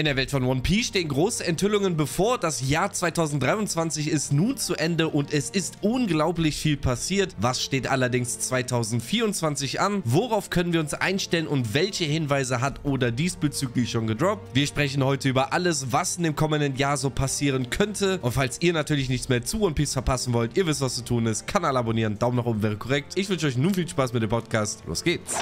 In der Welt von One Piece stehen große Enthüllungen bevor. Das Jahr 2023 ist nun zu Ende und es ist unglaublich viel passiert. Was steht allerdings 2024 an? Worauf können wir uns einstellen und welche Hinweise hat oder diesbezüglich schon gedroppt? Wir sprechen heute über alles, was in dem kommenden Jahr so passieren könnte. Und falls ihr natürlich nichts mehr zu One Piece verpassen wollt, ihr wisst, was zu tun ist. Kanal abonnieren, Daumen nach oben wäre korrekt. Ich wünsche euch nun viel Spaß mit dem Podcast. Los geht's.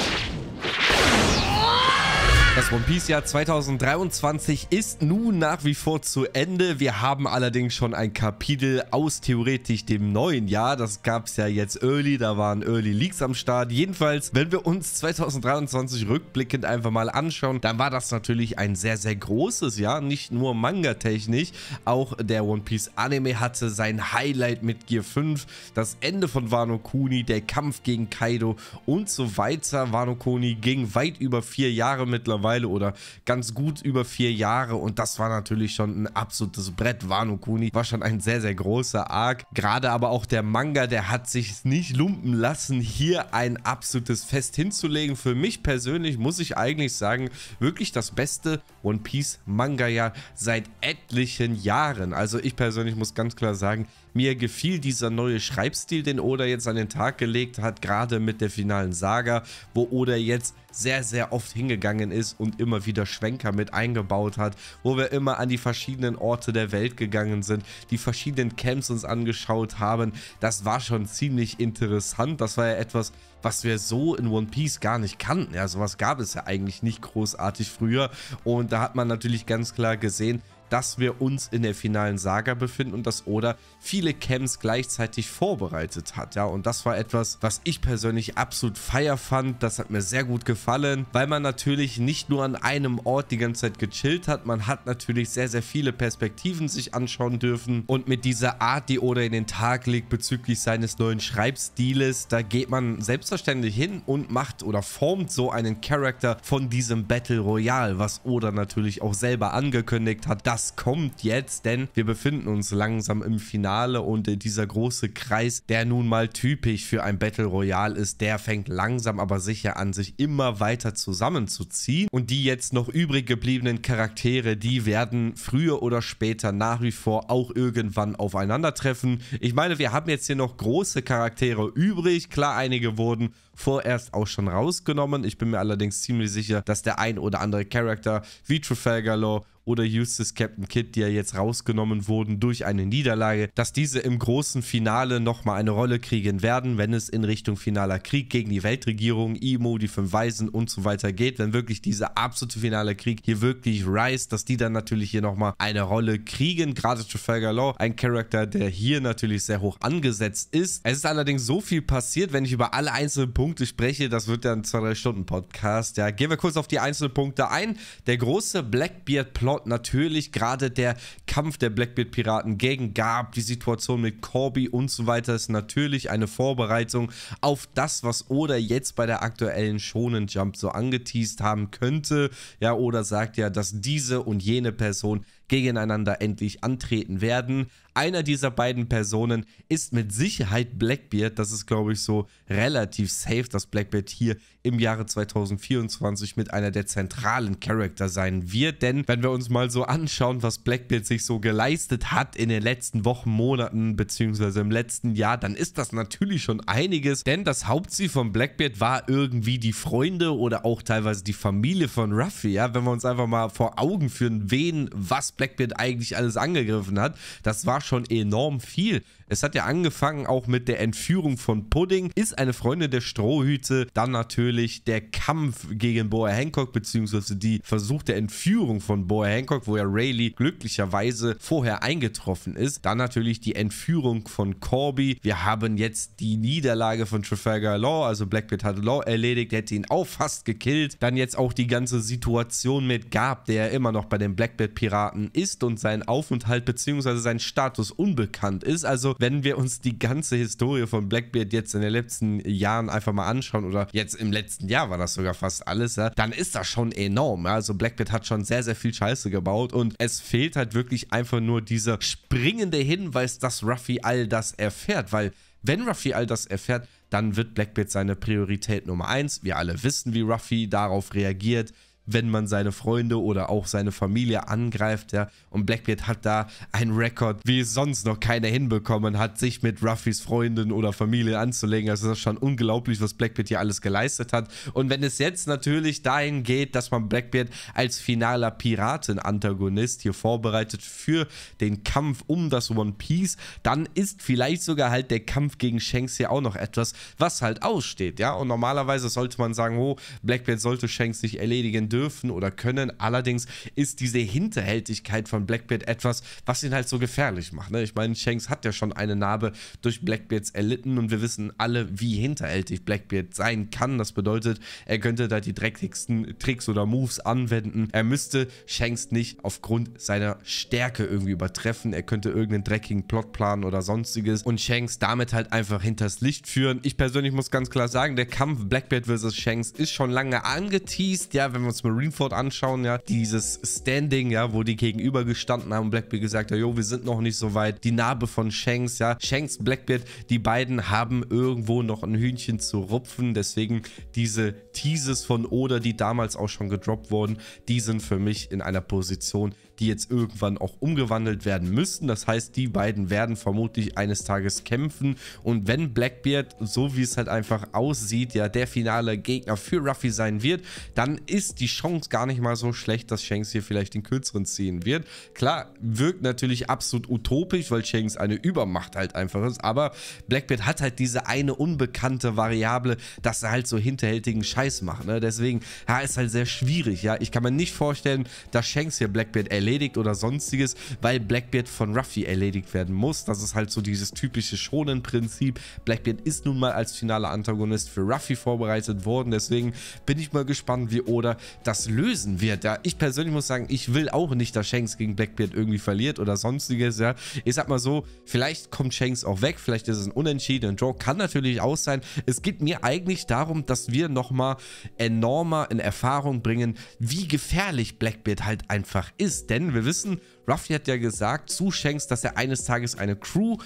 Das One Piece Jahr 2023 ist nun nach wie vor zu Ende. Wir haben allerdings schon ein Kapitel aus theoretisch dem neuen Jahr. Das gab es ja jetzt early, da waren early Leaks am Start. Jedenfalls, wenn wir uns 2023 rückblickend einfach mal anschauen, dann war das natürlich ein sehr, sehr großes Jahr. Nicht nur Manga-technisch, auch der One Piece Anime hatte sein Highlight mit Gear 5, das Ende von Wano Kuni, der Kampf gegen Kaido und so weiter. Wano Kuni ging weit über vier Jahre mittlerweile Weile oder ganz gut über vier Jahre und das war natürlich schon ein absolutes Brett. Wano Kuni war schon ein sehr, sehr großer Arc. Gerade aber auch der Manga, der hat sich nicht lumpen lassen, hier ein absolutes Fest hinzulegen. Für mich persönlich muss ich eigentlich sagen, wirklich das beste One Piece Manga ja seit etlichen Jahren. Also ich persönlich muss ganz klar sagen, mir gefiel dieser neue Schreibstil, den Oda jetzt an den Tag gelegt hat, gerade mit der finalen Saga, wo Oda jetzt sehr, sehr oft hingegangen ist und immer wieder Schwenker mit eingebaut hat, wo wir immer an die verschiedenen Orte der Welt gegangen sind, die verschiedenen Camps uns angeschaut haben. Das war schon ziemlich interessant. Das war ja etwas, was wir so in One Piece gar nicht kannten. Ja, sowas gab es ja eigentlich nicht großartig früher. Und da hat man natürlich ganz klar gesehen, dass wir uns in der finalen Saga befinden und dass Oda viele Camps gleichzeitig vorbereitet hat. Ja, und das war etwas, was ich persönlich absolut feier fand. Das hat mir sehr gut gefallen, weil man natürlich nicht nur an einem Ort die ganze Zeit gechillt hat. Man hat natürlich sehr, sehr viele Perspektiven sich anschauen dürfen. Und mit dieser Art, die Oda in den Tag legt bezüglich seines neuen Schreibstiles, da geht man selbstverständlich hin und macht oder formt so einen Charakter von diesem Battle Royale, was Oda natürlich auch selber angekündigt hat, dass was kommt jetzt, denn wir befinden uns langsam im Finale und äh, dieser große Kreis, der nun mal typisch für ein Battle Royale ist, der fängt langsam aber sicher an, sich immer weiter zusammenzuziehen und die jetzt noch übrig gebliebenen Charaktere, die werden früher oder später nach wie vor auch irgendwann aufeinandertreffen. Ich meine, wir haben jetzt hier noch große Charaktere übrig, klar, einige wurden vorerst auch schon rausgenommen. Ich bin mir allerdings ziemlich sicher, dass der ein oder andere Charakter wie Trafalgar Law oder Eustace Captain Kidd, die ja jetzt rausgenommen wurden durch eine Niederlage, dass diese im großen Finale nochmal eine Rolle kriegen werden, wenn es in Richtung finaler Krieg gegen die Weltregierung, IMO, die Fünf Weisen und so weiter geht, wenn wirklich dieser absolute finale Krieg hier wirklich rise, dass die dann natürlich hier nochmal eine Rolle kriegen. Gerade Trafalgar Law, ein Charakter, der hier natürlich sehr hoch angesetzt ist. Es ist allerdings so viel passiert, wenn ich über alle einzelnen Punkte Punkte spreche, das wird ja ein 2-3-Stunden-Podcast. Ja, gehen wir kurz auf die einzelnen Punkte ein. Der große Blackbeard-Plot natürlich, gerade der Kampf der Blackbeard-Piraten gegen Garb, die Situation mit Corby und so weiter ist natürlich eine Vorbereitung auf das, was Oda jetzt bei der aktuellen Shonen Jump so angeteased haben könnte. Ja, Oda sagt ja, dass diese und jene Person gegeneinander endlich antreten werden. Einer dieser beiden Personen ist mit Sicherheit Blackbeard. Das ist, glaube ich, so relativ safe, dass Blackbeard hier im Jahre 2024 mit einer der zentralen Charakter sein wird. Denn wenn wir uns mal so anschauen, was Blackbeard sich so geleistet hat in den letzten Wochen, Monaten beziehungsweise im letzten Jahr, dann ist das natürlich schon einiges. Denn das Hauptziel von Blackbeard war irgendwie die Freunde oder auch teilweise die Familie von Ruffy. Ja? Wenn wir uns einfach mal vor Augen führen, wen was Blackbeard eigentlich alles angegriffen hat. Das war schon enorm viel. Es hat ja angefangen auch mit der Entführung von Pudding, ist eine Freundin der Strohhüte, dann natürlich der Kampf gegen Boa Hancock, beziehungsweise die versuchte Entführung von Boa Hancock, wo ja Rayleigh glücklicherweise vorher eingetroffen ist. Dann natürlich die Entführung von Corby. Wir haben jetzt die Niederlage von Trafalgar Law, also Blackbeard hat Law erledigt, hätte ihn auch fast gekillt. Dann jetzt auch die ganze Situation mit Gab, der immer noch bei den Blackbeard Piraten ist und sein Aufenthalt bzw. sein Status unbekannt ist. Also wenn wir uns die ganze Historie von Blackbeard jetzt in den letzten Jahren einfach mal anschauen oder jetzt im letzten Jahr war das sogar fast alles, ja, dann ist das schon enorm. Ja. Also Blackbeard hat schon sehr, sehr viel Scheiße gebaut und es fehlt halt wirklich einfach nur dieser springende Hinweis, dass Ruffy all das erfährt, weil wenn Ruffy all das erfährt, dann wird Blackbeard seine Priorität Nummer eins. Wir alle wissen, wie Ruffy darauf reagiert wenn man seine Freunde oder auch seine Familie angreift, ja. Und Blackbeard hat da einen Rekord, wie es sonst noch keiner hinbekommen hat, sich mit Ruffys Freunden oder Familie anzulegen. Also das ist schon unglaublich, was Blackbeard hier alles geleistet hat. Und wenn es jetzt natürlich dahin geht, dass man Blackbeard als finaler Piraten-Antagonist hier vorbereitet für den Kampf um das One Piece, dann ist vielleicht sogar halt der Kampf gegen Shanks hier auch noch etwas, was halt aussteht, ja. Und normalerweise sollte man sagen, oh, Blackbeard sollte Shanks nicht erledigen dürfen dürfen oder können. Allerdings ist diese Hinterhältigkeit von Blackbeard etwas, was ihn halt so gefährlich macht. Ne? Ich meine, Shanks hat ja schon eine Narbe durch Blackbeards erlitten und wir wissen alle, wie hinterhältig Blackbeard sein kann. Das bedeutet, er könnte da die dreckigsten Tricks oder Moves anwenden. Er müsste Shanks nicht aufgrund seiner Stärke irgendwie übertreffen. Er könnte irgendeinen dreckigen Plot planen oder sonstiges und Shanks damit halt einfach hinters Licht führen. Ich persönlich muss ganz klar sagen, der Kampf Blackbeard vs. Shanks ist schon lange angeteased. Ja, wenn wir uns Marineford anschauen, ja, dieses Standing, ja, wo die gegenüber gestanden haben, Blackbeard gesagt hat, jo, wir sind noch nicht so weit, die Narbe von Shanks, ja, Shanks, Blackbeard, die beiden haben irgendwo noch ein Hühnchen zu rupfen, deswegen diese Teases von Oda, die damals auch schon gedroppt wurden, die sind für mich in einer Position, die jetzt irgendwann auch umgewandelt werden müssen. Das heißt, die beiden werden vermutlich eines Tages kämpfen. Und wenn Blackbeard, so wie es halt einfach aussieht, ja der finale Gegner für Ruffy sein wird, dann ist die Chance gar nicht mal so schlecht, dass Shanks hier vielleicht den kürzeren ziehen wird. Klar, wirkt natürlich absolut utopisch, weil Shanks eine Übermacht halt einfach ist, aber Blackbeard hat halt diese eine unbekannte Variable, dass er halt so hinterhältigen Scheiß macht. Ne? Deswegen, ja, ist halt sehr schwierig. Ja, Ich kann mir nicht vorstellen, dass Shanks hier Blackbeard erlebt erledigt oder sonstiges, weil Blackbeard von Ruffy erledigt werden muss. Das ist halt so dieses typische Schonen-Prinzip. Blackbeard ist nun mal als finaler Antagonist für Ruffy vorbereitet worden. Deswegen bin ich mal gespannt, wie Oda das lösen wird. Ja, ich persönlich muss sagen, ich will auch nicht, dass Shanks gegen Blackbeard irgendwie verliert oder sonstiges. Ja, ich sag mal so, vielleicht kommt Shanks auch weg, vielleicht ist es ein unentschiedener Ein Draw kann natürlich auch sein. Es geht mir eigentlich darum, dass wir nochmal enormer in Erfahrung bringen, wie gefährlich Blackbeard halt einfach ist. Denn kennen. Wir wissen, Ruffy hat ja gesagt zu Shanks, dass er eines Tages eine Crew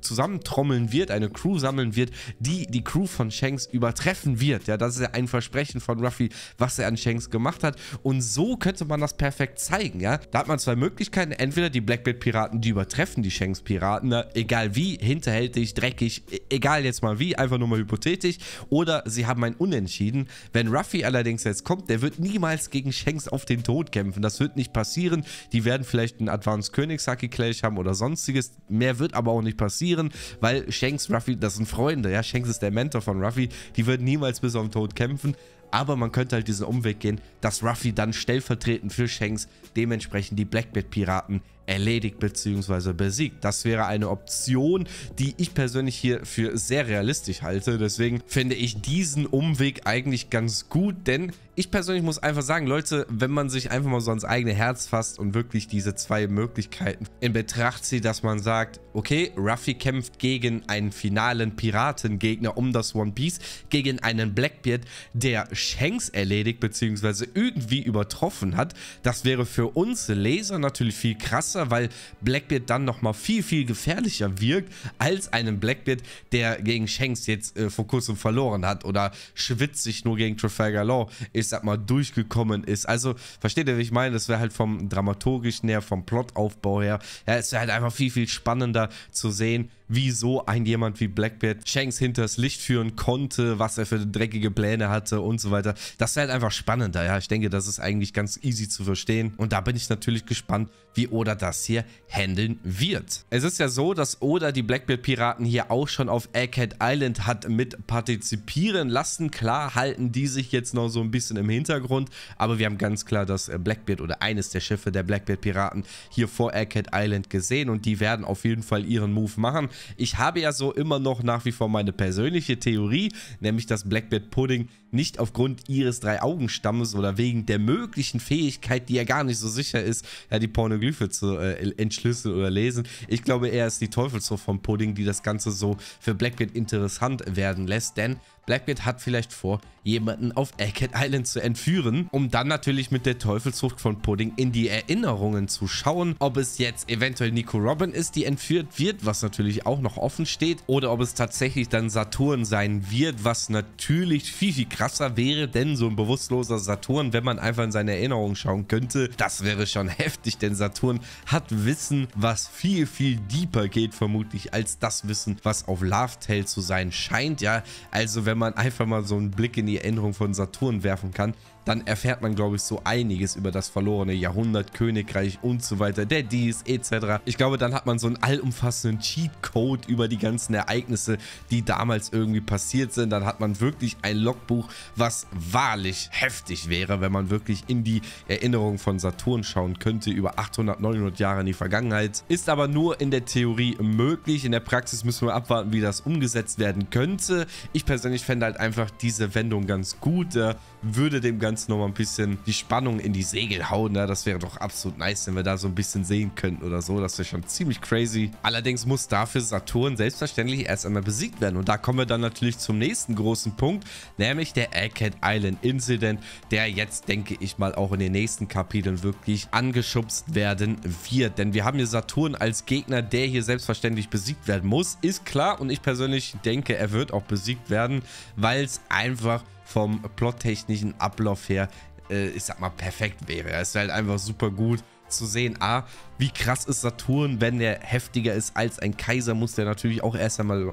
zusammentrommeln wird, eine Crew sammeln wird, die die Crew von Shanks übertreffen wird. Ja, das ist ja ein Versprechen von Ruffy, was er an Shanks gemacht hat. Und so könnte man das perfekt zeigen, ja. Da hat man zwei Möglichkeiten. Entweder die Blackbeard-Piraten, die übertreffen die Shanks-Piraten, ne, egal wie, hinterhältig, dreckig, e-, egal jetzt mal wie, einfach nur mal hypothetisch. Oder sie haben ein Unentschieden. Wenn Ruffy allerdings jetzt kommt, der wird niemals gegen Shanks auf den Tod kämpfen. Das wird nicht passieren. Die werden vielleicht einen Advanced Königshacke Clash haben oder sonstiges. Mehr wird aber auch nicht passieren, weil Shanks, Ruffy, das sind Freunde, ja. Shanks ist der Mentor von Ruffy. Die wird niemals bis auf Tod kämpfen. Aber man könnte halt diesen Umweg gehen, dass Ruffy dann stellvertretend für Shanks dementsprechend die Blackbeard-Piraten erledigt bzw. besiegt. Das wäre eine Option, die ich persönlich hier für sehr realistisch halte. Deswegen finde ich diesen Umweg eigentlich ganz gut, denn ich persönlich muss einfach sagen, Leute, wenn man sich einfach mal so ans eigene Herz fasst und wirklich diese zwei Möglichkeiten in Betracht zieht, dass man sagt, okay, Ruffy kämpft gegen einen finalen Piratengegner um das One Piece, gegen einen Blackbeard, der Shanks erledigt bzw. irgendwie übertroffen hat. Das wäre für uns Leser natürlich viel krasser, besser, weil Blackbeard dann nochmal viel, viel gefährlicher wirkt als einen Blackbeard, der gegen Shanks jetzt äh, vor kurzem verloren hat oder schwitzig nur gegen Trafalgar Law, ich sag mal, durchgekommen ist. Also, versteht ihr, wie ich meine? Das wäre halt vom dramaturgischen her, vom Plotaufbau her, ja, es wäre halt einfach viel, viel spannender zu sehen, wieso ein jemand wie Blackbeard Shanks hinters Licht führen konnte, was er für dreckige Pläne hatte und so weiter. Das ist halt einfach spannender, ja. Ich denke, das ist eigentlich ganz easy zu verstehen. Und da bin ich natürlich gespannt, wie Oda das hier handeln wird. Es ist ja so, dass Oda die Blackbeard-Piraten hier auch schon auf Egghead Island hat mit partizipieren lassen. Klar halten die sich jetzt noch so ein bisschen im Hintergrund, aber wir haben ganz klar, dass äh, Blackbeard oder eines der Schiffe der Blackbeard-Piraten hier vor Egghead Island gesehen und die werden auf jeden Fall ihren Move machen. Ich habe ja so immer noch nach wie vor meine persönliche Theorie, nämlich dass Blackbeard Pudding nicht aufgrund ihres Drei-Augen-Stammes oder wegen der möglichen Fähigkeit, die ja gar nicht so sicher ist, ja, die Pornoglyphe zu äh, entschlüsseln oder lesen. Ich glaube, er ist die Teufelsfrucht von Pudding, die das Ganze so für Blackbeard interessant werden lässt, denn Blackbeard hat vielleicht vor, jemanden auf Elkhead Island zu entführen, um dann natürlich mit der Teufelsfrucht von Pudding in die Erinnerungen zu schauen, ob es jetzt eventuell Nico Robin ist, die entführt wird, was natürlich auch noch offen steht, oder ob es tatsächlich dann Saturn sein wird, was natürlich viel, viel krasser wäre, denn so ein bewusstloser Saturn, wenn man einfach in seine Erinnerungen schauen könnte, das wäre schon heftig, denn Saturn hat Wissen, was viel, viel deeper geht vermutlich als das Wissen, was auf Love Tale zu sein scheint, ja, also wenn man einfach mal so einen Blick in die Erinnerung von Saturn werfen kann dann erfährt man, glaube ich, so einiges über das verlorene Jahrhundert, Königreich und so weiter, der dies, etc. Ich glaube, dann hat man so einen allumfassenden Cheatcode über die ganzen Ereignisse, die damals irgendwie passiert sind. Dann hat man wirklich ein Logbuch, was wahrlich heftig wäre, wenn man wirklich in die Erinnerung von Saturn schauen könnte, über 800, 900 Jahre in die Vergangenheit. Ist aber nur in der Theorie möglich. In der Praxis müssen wir abwarten, wie das umgesetzt werden könnte. Ich persönlich fände halt einfach diese Wendung ganz gut. Äh, würde dem Ganzen nochmal ein bisschen die Spannung in die Segel hauen. Ne? Das wäre doch absolut nice, wenn wir da so ein bisschen sehen könnten oder so. Das wäre schon ziemlich crazy. Allerdings muss dafür Saturn selbstverständlich erst einmal besiegt werden. Und da kommen wir dann natürlich zum nächsten großen Punkt, nämlich der Egghead Island Incident, der jetzt, denke ich mal, auch in den nächsten Kapiteln wirklich angeschubst werden wird. Denn wir haben hier Saturn als Gegner, der hier selbstverständlich besiegt werden muss. Ist klar und ich persönlich denke, er wird auch besiegt werden, weil es einfach vom plottechnischen Ablauf her, äh, ich sag mal, perfekt wäre. Es ist halt einfach super gut zu sehen, ah, wie krass ist Saturn, wenn der heftiger ist als ein Kaiser, muss der natürlich auch erst einmal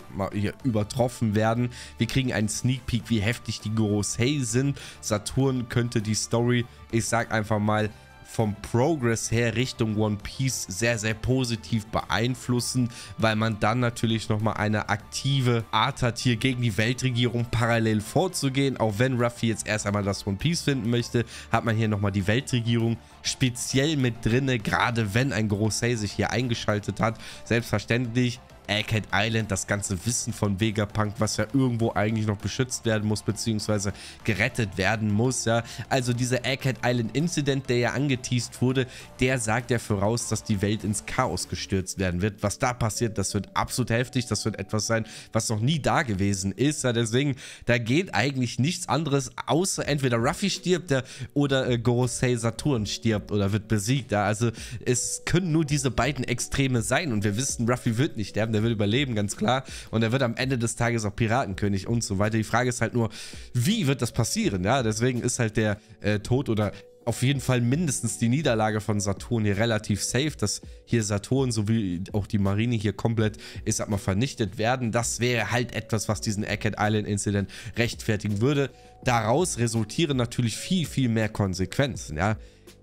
übertroffen werden. Wir kriegen einen Sneak Peek, wie heftig die Gorosei sind. Saturn könnte die Story, ich sag einfach mal, vom Progress her Richtung One Piece sehr, sehr positiv beeinflussen, weil man dann natürlich nochmal eine aktive Art hat, hier gegen die Weltregierung parallel vorzugehen. Auch wenn Ruffy jetzt erst einmal das One Piece finden möchte, hat man hier nochmal die Weltregierung speziell mit drinne, gerade wenn ein Gorosei sich hier eingeschaltet hat. Selbstverständlich Egghead Island, das ganze Wissen von Vegapunk, was ja irgendwo eigentlich noch beschützt werden muss, beziehungsweise gerettet werden muss, ja. Also dieser Egghead Island Incident, der ja angeteased wurde, der sagt ja voraus, dass die Welt ins Chaos gestürzt werden wird. Was da passiert, das wird absolut heftig, das wird etwas sein, was noch nie da gewesen ist, ja. Deswegen, da geht eigentlich nichts anderes, außer entweder Ruffy stirbt ja, oder äh, Gorosei Saturn stirbt oder wird besiegt, ja. Also es können nur diese beiden Extreme sein und wir wissen, Ruffy wird nicht sterben, der will überleben, ganz klar. Und er wird am Ende des Tages auch Piratenkönig und so weiter. Die Frage ist halt nur, wie wird das passieren? Ja, deswegen ist halt der äh, Tod oder auf jeden Fall mindestens die Niederlage von Saturn hier relativ safe, dass hier Saturn sowie auch die Marine hier komplett, ich sag mal, vernichtet werden. Das wäre halt etwas, was diesen Eckhead Island Incident rechtfertigen würde. Daraus resultieren natürlich viel, viel mehr Konsequenzen, ja.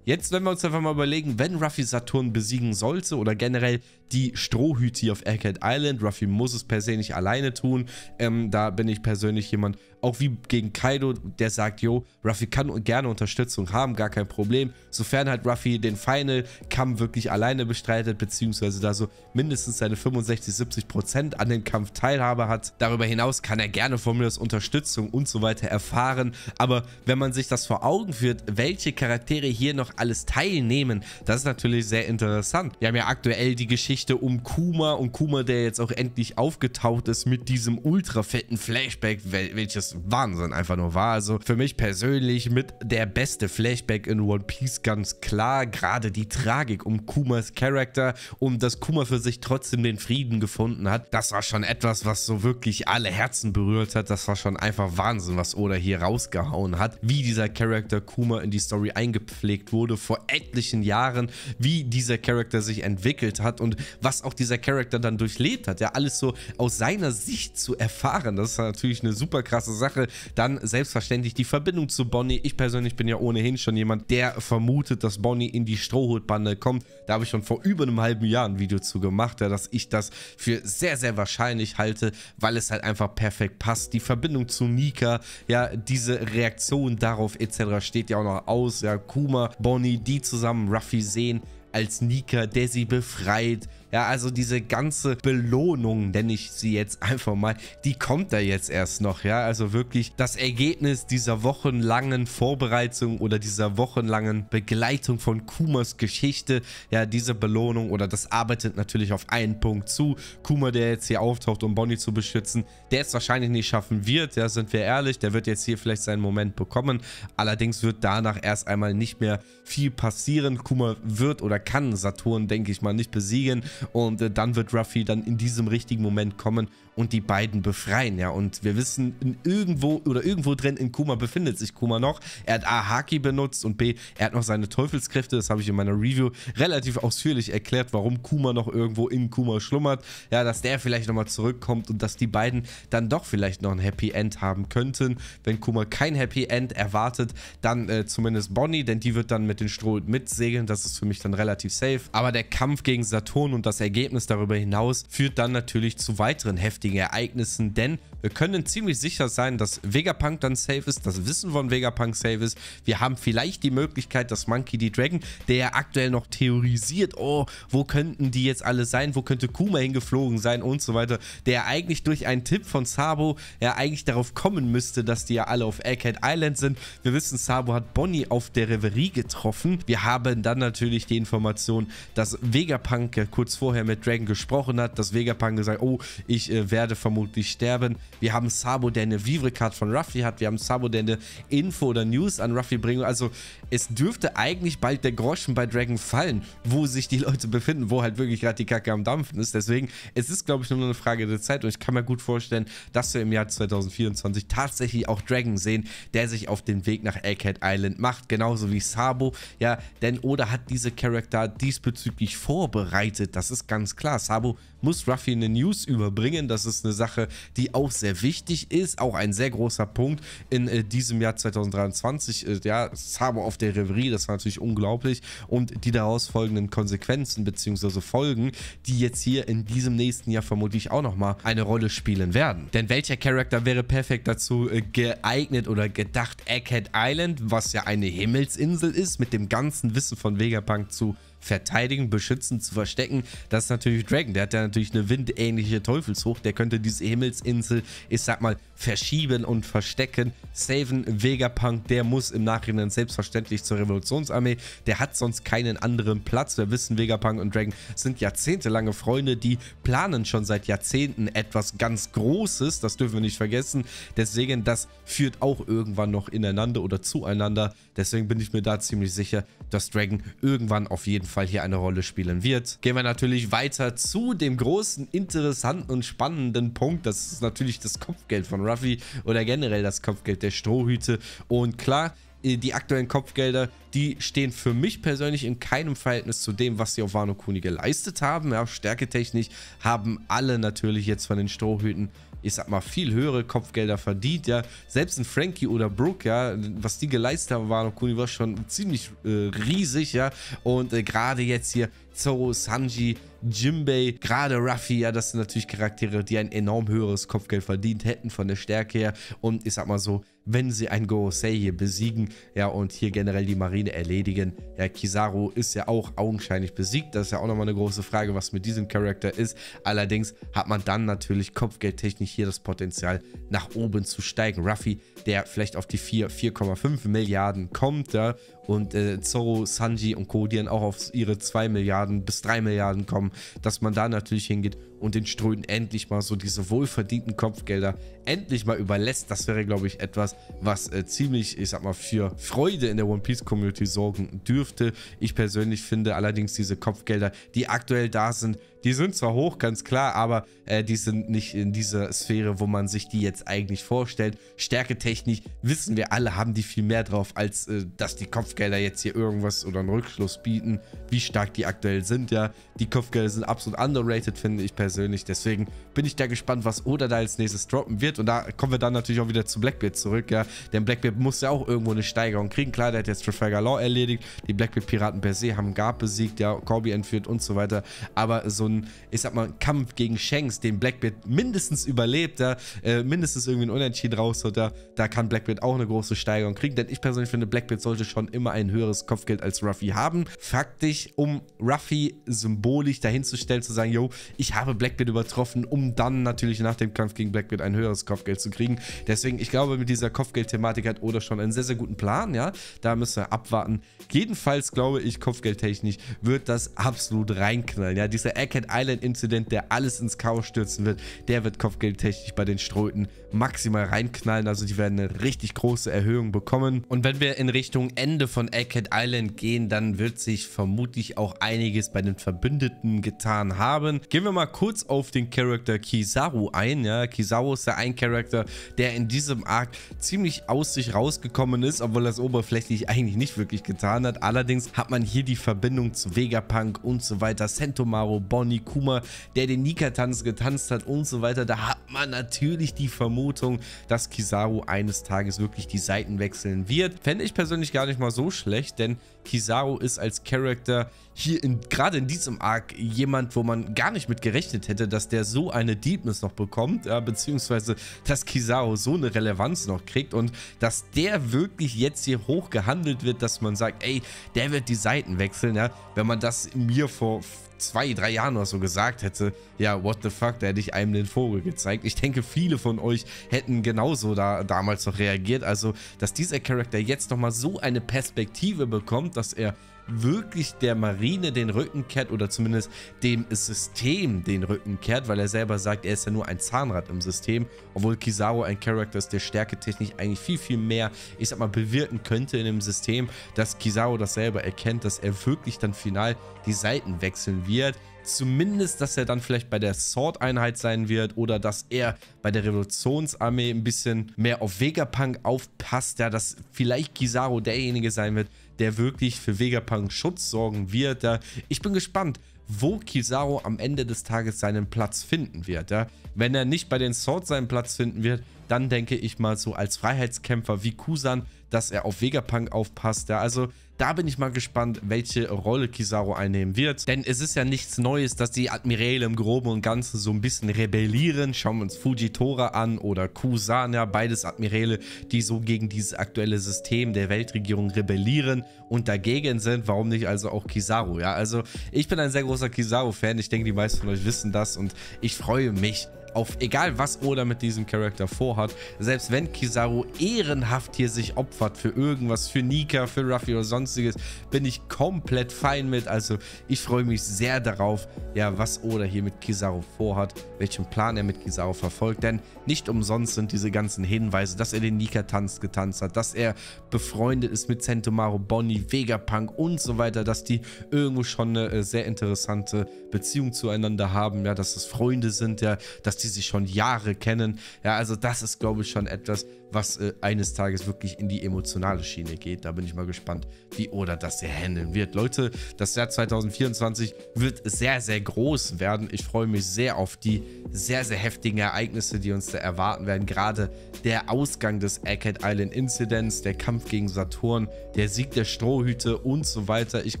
Jetzt, wenn wir uns einfach mal überlegen, wenn Ruffy Saturn besiegen sollte oder generell die Strohhüte auf Egghead Island. Ruffy muss es per se nicht alleine tun. Ähm, da bin ich persönlich jemand, auch wie gegen Kaido, der sagt, yo, Ruffy kann gerne Unterstützung haben, gar kein Problem. Sofern halt Ruffy den Final Kampf wirklich alleine bestreitet, beziehungsweise da so mindestens seine 65, 70 Prozent an dem Kampf Teilhabe hat. Darüber hinaus kann er gerne von mir das Unterstützung und so weiter erfahren. Aber wenn man sich das vor Augen führt, welche Charaktere hier noch alles teilnehmen, das ist natürlich sehr interessant. Wir haben ja aktuell die Geschichte Geschichte um Kuma und Kuma, der jetzt auch endlich aufgetaucht ist mit diesem ultra fetten Flashback, wel welches Wahnsinn einfach nur war. Also für mich persönlich mit der beste Flashback in One Piece, ganz klar. Gerade die Tragik um Kumas Charakter, um dass Kuma für sich trotzdem den Frieden gefunden hat, das war schon etwas, was so wirklich alle Herzen berührt hat. Das war schon einfach Wahnsinn, was Oda hier rausgehauen hat. Wie dieser Charakter Kuma in die Story eingepflegt wurde vor etlichen Jahren, wie dieser Charakter sich entwickelt hat und was auch dieser Charakter dann durchlebt hat. Ja, alles so aus seiner Sicht zu erfahren, das ist natürlich eine super krasse Sache. Dann selbstverständlich die Verbindung zu Bonnie. Ich persönlich bin ja ohnehin schon jemand, der vermutet, dass Bonnie in die Strohhutbande kommt. Da habe ich schon vor über einem halben Jahr ein Video zu gemacht, ja, dass ich das für sehr, sehr wahrscheinlich halte, weil es halt einfach perfekt passt. Die Verbindung zu Nika, ja, diese Reaktion darauf etc. steht ja auch noch aus. Ja, Kuma, Bonnie, die zusammen Ruffy sehen als Nika, der sie befreit, ja, also diese ganze Belohnung, nenne ich sie jetzt einfach mal, die kommt da jetzt erst noch, ja. Also wirklich das Ergebnis dieser wochenlangen Vorbereitung oder dieser wochenlangen Begleitung von Kumas Geschichte, ja, diese Belohnung oder das arbeitet natürlich auf einen Punkt zu. Kuma, der jetzt hier auftaucht, um Bonnie zu beschützen, der es wahrscheinlich nicht schaffen wird, ja, sind wir ehrlich, der wird jetzt hier vielleicht seinen Moment bekommen. Allerdings wird danach erst einmal nicht mehr viel passieren. Kuma wird oder kann Saturn, denke ich mal, nicht besiegen und äh, dann wird Ruffy dann in diesem richtigen Moment kommen und die beiden befreien, ja. Und wir wissen, irgendwo oder irgendwo drin in Kuma befindet sich Kuma noch. Er hat A, Haki benutzt und B, er hat noch seine Teufelskräfte. Das habe ich in meiner Review relativ ausführlich erklärt, warum Kuma noch irgendwo in Kuma schlummert. Ja, dass der vielleicht nochmal zurückkommt und dass die beiden dann doch vielleicht noch ein Happy End haben könnten. Wenn Kuma kein Happy End erwartet, dann äh, zumindest Bonnie, denn die wird dann mit den Stroh mitsegeln. Das ist für mich dann relativ safe. Aber der Kampf gegen Saturn und das Ergebnis darüber hinaus führt dann natürlich zu weiteren heftigen Ereignissen, denn wir können ziemlich sicher sein, dass Vegapunk dann safe ist, das Wissen von Vegapunk safe ist. Wir haben vielleicht die Möglichkeit, dass Monkey D. Dragon, der ja aktuell noch theorisiert, oh, wo könnten die jetzt alle sein, wo könnte Kuma hingeflogen sein und so weiter, der eigentlich durch einen Tipp von Sabo ja eigentlich darauf kommen müsste, dass die ja alle auf Egghead Island sind. Wir wissen, Sabo hat Bonnie auf der Reverie getroffen. Wir haben dann natürlich die Information, dass Vegapunk ja kurz vorher mit Dragon gesprochen hat, dass Vegapunk gesagt oh, ich äh, werde vermutlich sterben. Wir haben Sabo, der eine Vivre-Card von Ruffy hat. Wir haben Sabo, der eine Info oder News an Ruffy bringt. Also es dürfte eigentlich bald der Groschen bei Dragon fallen, wo sich die Leute befinden, wo halt wirklich gerade die Kacke am Dampfen ist. Deswegen, es ist, glaube ich, nur eine Frage der Zeit und ich kann mir gut vorstellen, dass wir im Jahr 2024 tatsächlich auch Dragon sehen, der sich auf den Weg nach Egghead Island macht, genauso wie Sabo. Ja, denn oder hat diese Charakter diesbezüglich vorbereitet. dass ist ganz klar. Sabo muss Ruffy eine News überbringen. Das ist eine Sache, die auch sehr wichtig ist. Auch ein sehr großer Punkt in äh, diesem Jahr 2023. Äh, ja, Sabo auf der Reverie, das war natürlich unglaublich. Und die daraus folgenden Konsequenzen bzw. Folgen, die jetzt hier in diesem nächsten Jahr vermutlich auch nochmal eine Rolle spielen werden. Denn welcher Charakter wäre perfekt dazu äh, geeignet oder gedacht? Egghead Island, was ja eine Himmelsinsel ist, mit dem ganzen Wissen von Vegapunk zu verteidigen, beschützen, zu verstecken. Das ist natürlich Dragon. Der hat ja natürlich eine windähnliche Teufelsfrucht. Der könnte diese Himmelsinsel, ich sag mal, verschieben und verstecken. Saven Vegapunk, der muss im Nachhinein selbstverständlich zur Revolutionsarmee. Der hat sonst keinen anderen Platz. Wir wissen, Vegapunk und Dragon sind jahrzehntelange Freunde, die planen schon seit Jahrzehnten etwas ganz Großes. Das dürfen wir nicht vergessen. Deswegen, das führt auch irgendwann noch ineinander oder zueinander. Deswegen bin ich mir da ziemlich sicher, dass Dragon irgendwann auf jeden Fall hier eine Rolle spielen wird. Gehen wir natürlich weiter zu dem großen, interessanten und spannenden Punkt. Das ist natürlich das Kopfgeld von Ruffy oder generell das Kopfgeld der Strohhüte. Und klar, äh, die aktuellen Kopfgelder, die stehen für mich persönlich in keinem Verhältnis zu dem, was sie auf Wano Kuni geleistet haben. Ja, stärketechnisch haben alle natürlich jetzt von den Strohhüten ich sag mal, viel höhere Kopfgelder verdient, ja. Selbst ein Frankie oder Brooke, ja, was die geleistet haben, waren Kuni war schon ziemlich äh, riesig, ja. Und äh, gerade jetzt hier Zoro, Sanji, Jimbei, gerade Ruffy, ja, das sind natürlich Charaktere, die ein enorm höheres Kopfgeld verdient hätten von der Stärke her. Und ich sag mal so, wenn sie ein Gorosei hier besiegen, ja, und hier generell die Marine erledigen. Ja, Kizaru ist ja auch augenscheinlich besiegt. Das ist ja auch nochmal eine große Frage, was mit diesem Charakter ist. Allerdings hat man dann natürlich kopfgeldtechnisch hier das Potenzial, nach oben zu steigen. Ruffy, der vielleicht auf die 4,5 Milliarden kommt, ja, und äh, Zoro, Sanji und Kodian auch auf ihre 2 Milliarden Milliarden bis 3 Milliarden kommen, dass man da natürlich hingeht und den Ströden endlich mal so diese wohlverdienten Kopfgelder endlich mal überlässt. Das wäre, glaube ich, etwas, was äh, ziemlich, ich sag mal, für Freude in der One Piece Community sorgen dürfte. Ich persönlich finde allerdings diese Kopfgelder, die aktuell da sind, die sind zwar hoch, ganz klar, aber äh, die sind nicht in dieser Sphäre, wo man sich die jetzt eigentlich vorstellt. Stärketechnisch wissen wir alle, haben die viel mehr drauf, als äh, dass die Kopfgelder jetzt hier irgendwas oder einen Rückschluss bieten, wie stark die aktuell sind, ja. Die Kopfgelder sind absolut underrated, finde ich persönlich. Deswegen bin ich da gespannt, was Oda da als nächstes droppen wird. Und da kommen wir dann natürlich auch wieder zu Blackbeard zurück, ja. Denn Blackbeard muss ja auch irgendwo eine Steigerung kriegen. Klar, der hat jetzt Trafalgar Law erledigt. Die Blackbeard-Piraten per se haben Garb besiegt, ja, Corby entführt und so weiter. Aber so ein, ich sag mal, Kampf gegen Shanks, den Blackbeard mindestens überlebt, da äh, mindestens irgendwie ein Unentschieden rausholt, da, da kann Blackbeard auch eine große Steigerung kriegen. Denn ich persönlich finde, Blackbeard sollte schon immer ein höheres Kopfgeld als Ruffy haben. Faktisch, um Ruffy symbolisch dahinzustellen, zu sagen, yo, ich habe Blackbeard übertroffen, um dann natürlich nach dem Kampf gegen Blackbeard ein höheres Kopfgeld zu kriegen. Deswegen, ich glaube, mit dieser Kopfgeld-Thematik hat Oda schon einen sehr, sehr guten Plan, ja. Da müssen wir abwarten. Jedenfalls glaube ich, kopfgeldtechnisch wird das absolut reinknallen, ja. Diese Eckhead Bucket Island Incident, der alles ins Chaos stürzen wird, der wird kopfgeldtechnisch bei den Ströten maximal reinknallen. Also die werden eine richtig große Erhöhung bekommen. Und wenn wir in Richtung Ende von Egghead Island gehen, dann wird sich vermutlich auch einiges bei den Verbündeten getan haben. Gehen wir mal kurz auf den Charakter Kizaru ein. Ja, Kizaru ist ja ein Charakter, der in diesem Arc ziemlich aus sich rausgekommen ist, obwohl das oberflächlich eigentlich nicht wirklich getan hat. Allerdings hat man hier die Verbindung zu Vegapunk und so weiter, Sentomaru, Bonn, Nikuma, der den Nika-Tanz getanzt hat und so weiter, da hat man natürlich die Vermutung, dass Kizaru eines Tages wirklich die Seiten wechseln wird. Fände ich persönlich gar nicht mal so schlecht, denn Kizaru ist als Charakter hier in, gerade in diesem Arc jemand, wo man gar nicht mit gerechnet hätte, dass der so eine Deepness noch bekommt, äh, beziehungsweise dass Kizaru so eine Relevanz noch kriegt und dass der wirklich jetzt hier hoch gehandelt wird, dass man sagt, ey, der wird die Seiten wechseln, ja? wenn man das mir vor zwei, drei Jahren oder so gesagt hätte, ja, what the fuck, da hätte ich einem den Vogel gezeigt. Ich denke, viele von euch hätten genauso da damals noch reagiert. Also, dass dieser Charakter jetzt nochmal so eine Perspektive bekommt, dass er wirklich der Marine den Rücken kehrt oder zumindest dem System den Rücken kehrt, weil er selber sagt, er ist ja nur ein Zahnrad im System, obwohl Kizaru ein Charakter ist, der stärketechnisch eigentlich viel, viel mehr, ich sag mal, bewirken könnte in dem System, dass Kizaru das selber erkennt, dass er wirklich dann final die Seiten wechseln wird, zumindest, dass er dann vielleicht bei der Sword-Einheit sein wird oder dass er bei der Revolutionsarmee ein bisschen mehr auf Vegapunk aufpasst, ja, dass vielleicht Kizaru derjenige sein wird, der wirklich für Vegapunk Schutz sorgen wird. Ich bin gespannt, wo Kizaru am Ende des Tages seinen Platz finden wird. Wenn er nicht bei den Swords seinen Platz finden wird, dann denke ich mal so als Freiheitskämpfer wie Kusan, dass er auf Vegapunk aufpasst. Also da bin ich mal gespannt, welche Rolle Kizaru einnehmen wird. Denn es ist ja nichts Neues, dass die Admiräle im Groben und Ganzen so ein bisschen rebellieren. Schauen wir uns Fujitora an oder Kusana, beides Admiräle, die so gegen dieses aktuelle System der Weltregierung rebellieren und dagegen sind. Warum nicht also auch Kizaru, ja? Also ich bin ein sehr großer Kizaru-Fan. Ich denke, die meisten von euch wissen das und ich freue mich auf egal was Oda mit diesem Charakter vorhat. Selbst wenn Kizaru ehrenhaft hier sich opfert für irgendwas, für Nika, für Ruffy oder sonst sonstiges, bin ich komplett fein mit. Also ich freue mich sehr darauf, ja, was Oda hier mit Kizaru vorhat, welchen Plan er mit Kizaru verfolgt. Denn nicht umsonst sind diese ganzen Hinweise, dass er den Nika-Tanz getanzt hat, dass er befreundet ist mit Sentomaru Bonnie, Vegapunk und so weiter, dass die irgendwo schon eine äh, sehr interessante Beziehung zueinander haben, ja, dass es Freunde sind, ja, dass die sich schon Jahre kennen. Ja, also das ist, glaube ich, schon etwas, was äh, eines Tages wirklich in die emotionale Schiene geht. Da bin ich mal gespannt, wie Oda das hier handeln wird. Leute, das Jahr 2024 wird sehr, sehr groß werden. Ich freue mich sehr auf die sehr, sehr heftigen Ereignisse, die uns da erwarten werden. Gerade der Ausgang des Egghead Island Incidents, der Kampf gegen Saturn, der Sieg der Strohhüte und so weiter. Ich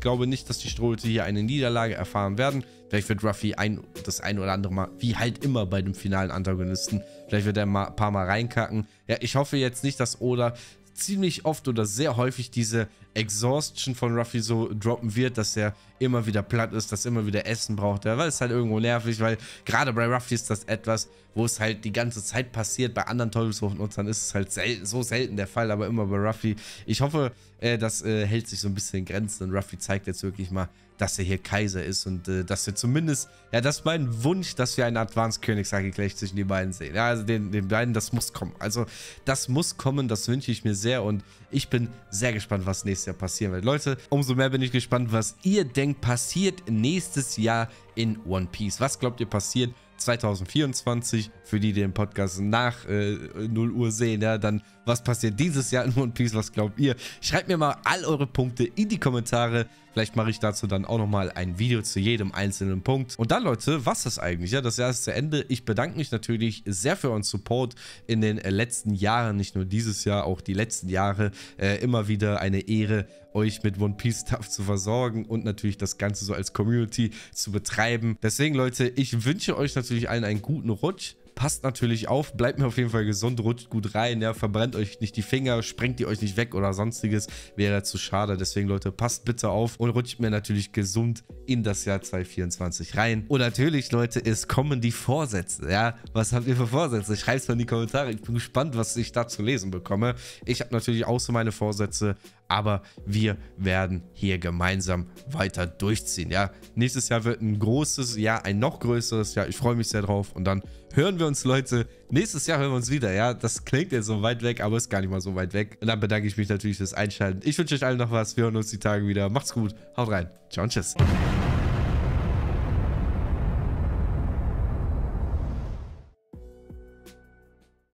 glaube nicht, dass die Strohhüte hier eine Niederlage erfahren werden. Vielleicht wird Ruffy ein, das ein oder andere Mal, wie halt immer bei dem finalen Antagonisten, vielleicht wird er mal, ein paar Mal reinkacken. Ja, ich hoffe jetzt nicht, dass Oda ziemlich oft oder sehr häufig diese Exhaustion von Ruffy so droppen wird, dass er immer wieder platt ist, dass er immer wieder Essen braucht. Ja, weil es halt irgendwo nervig, weil gerade bei Ruffy ist das etwas, wo es halt die ganze Zeit passiert. Bei anderen Teufelswurfnutzern ist es halt selten, so selten der Fall, aber immer bei Ruffy. Ich hoffe, äh, das äh, hält sich so ein bisschen in Grenzen und Ruffy zeigt jetzt wirklich mal, dass er hier Kaiser ist und äh, dass wir zumindest, ja, das ist mein Wunsch, dass wir einen Advanced Königssage gleich zwischen den beiden sehen. Ja, also den, den beiden, das muss kommen. Also das muss kommen, das wünsche ich mir sehr und ich bin sehr gespannt, was nächstes Jahr passieren wird. Leute, umso mehr bin ich gespannt, was ihr denkt, passiert nächstes Jahr in One Piece. Was glaubt ihr passiert? 2024, für die, die den Podcast nach äh, 0 Uhr sehen, ja, dann was passiert dieses Jahr in One Piece, was glaubt ihr? Schreibt mir mal all eure Punkte in die Kommentare. Vielleicht mache ich dazu dann auch nochmal ein Video zu jedem einzelnen Punkt. Und dann, Leute, was ist das eigentlich? Ja, das Jahr ist zu Ende. Ich bedanke mich natürlich sehr für euren Support in den äh, letzten Jahren. Nicht nur dieses Jahr, auch die letzten Jahre. Äh, immer wieder eine Ehre, euch mit One Piece Stuff zu versorgen und natürlich das Ganze so als Community zu betreiben. Deswegen, Leute, ich wünsche euch natürlich allen einen guten Rutsch passt natürlich auf, bleibt mir auf jeden Fall gesund, rutscht gut rein, ja, verbrennt euch nicht die Finger, sprengt die euch nicht weg oder sonstiges, wäre zu schade. Deswegen, Leute, passt bitte auf und rutscht mir natürlich gesund in das Jahr 2024 rein. Und natürlich, Leute, es kommen die Vorsätze, ja. Was habt ihr für Vorsätze? Schreibt es mal in die Kommentare. Ich bin gespannt, was ich da zu lesen bekomme. Ich habe natürlich auch so meine Vorsätze, aber wir werden hier gemeinsam weiter durchziehen. Ja, nächstes Jahr wird ein großes Jahr, ein noch größeres Jahr. Ich freue mich sehr drauf und dann hören wir uns, Leute. Nächstes Jahr hören wir uns wieder. Ja, das klingt jetzt so weit weg, aber ist gar nicht mal so weit weg. Und dann bedanke ich mich natürlich fürs Einschalten. Ich wünsche euch allen noch was. Wir hören uns die Tage wieder. Macht's gut. Haut rein. Ciao und tschüss.